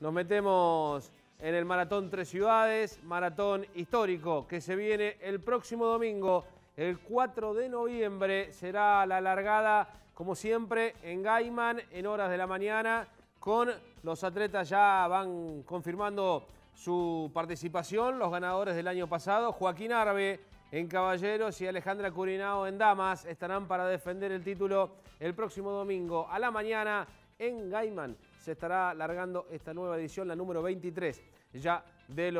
Nos metemos en el Maratón Tres Ciudades, maratón histórico que se viene el próximo domingo, el 4 de noviembre, será la largada, como siempre, en Gaiman, en horas de la mañana, con los atletas ya van confirmando su participación, los ganadores del año pasado, Joaquín Arbe en Caballeros y Alejandra Curinao en Damas, estarán para defender el título el próximo domingo a la mañana en Gaiman se estará largando esta nueva edición, la número 23, ya del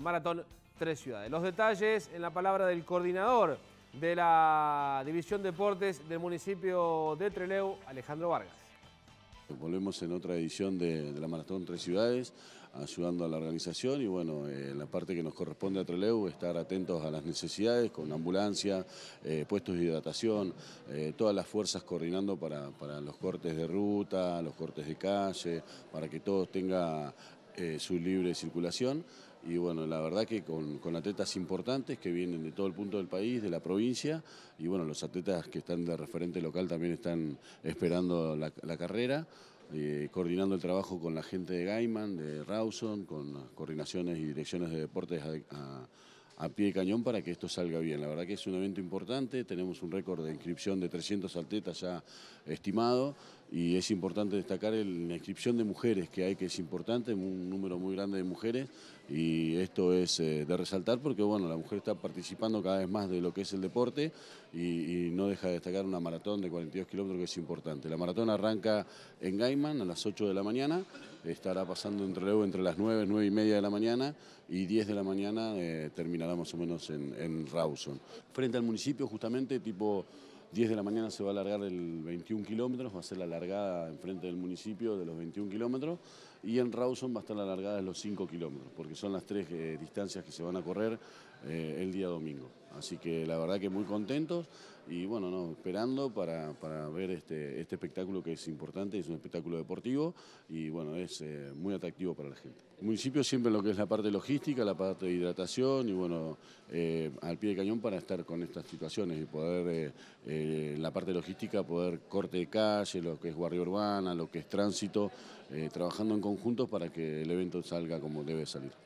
Maratón Tres Ciudades. Los detalles en la palabra del coordinador de la División Deportes del municipio de Treleu, Alejandro Vargas. Volvemos en otra edición de, la Maratón Tres Ciudades, ayudando a la organización y bueno, eh, la parte que nos corresponde a Treleu, estar atentos a las necesidades con ambulancia, eh, puestos de hidratación, eh, todas las fuerzas coordinando para, para, los cortes de ruta, los cortes de calle, para que todos tenga eh, su libre circulación. Y bueno, la verdad que con, atletas importantes que vienen de todo el punto del país, de la provincia, y bueno, los atletas que están de referente local también están esperando la, carrera. Eh, coordinando el trabajo con la gente de Gaiman, de Rawson, con coordinaciones y direcciones de deportes a, pie de cañón para que esto salga bien. La verdad que es un evento importante, tenemos un récord de inscripción de 300 atletas ya estimado y es importante destacar la inscripción de mujeres que hay, que es importante, un número muy grande de mujeres, y esto es eh, de resaltar porque bueno, la mujer está participando cada vez más de lo que es el deporte y, no deja de destacar una maratón de 42 kilómetros que es importante. La maratón arranca en Gaiman a las 8 de la mañana, estará pasando entre luego entre las 9, 9 y media de la mañana y 10 de la mañana eh, terminará más o menos en, en Rawson. Frente al municipio justamente tipo... 10 de la mañana se va a alargar el 21 kilómetros, va a ser la largada enfrente del municipio de los 21 kilómetros y en Rawson va a estar la largada de los 5 kilómetros, porque son las tres eh, distancias que se van a correr eh, el día domingo. Así que la verdad que muy contentos y bueno, esperando para, ver este, este, espectáculo que es importante, es un espectáculo deportivo y bueno, es eh, muy atractivo para la gente. El municipio siempre lo que es la parte logística, la parte de hidratación y bueno, eh, al pie de cañón para estar con estas situaciones y poder, en eh, la parte logística, poder corte de calle, lo que es guardia urbana, lo que es tránsito, trabajando en conjunto para que el evento salga como debe salir.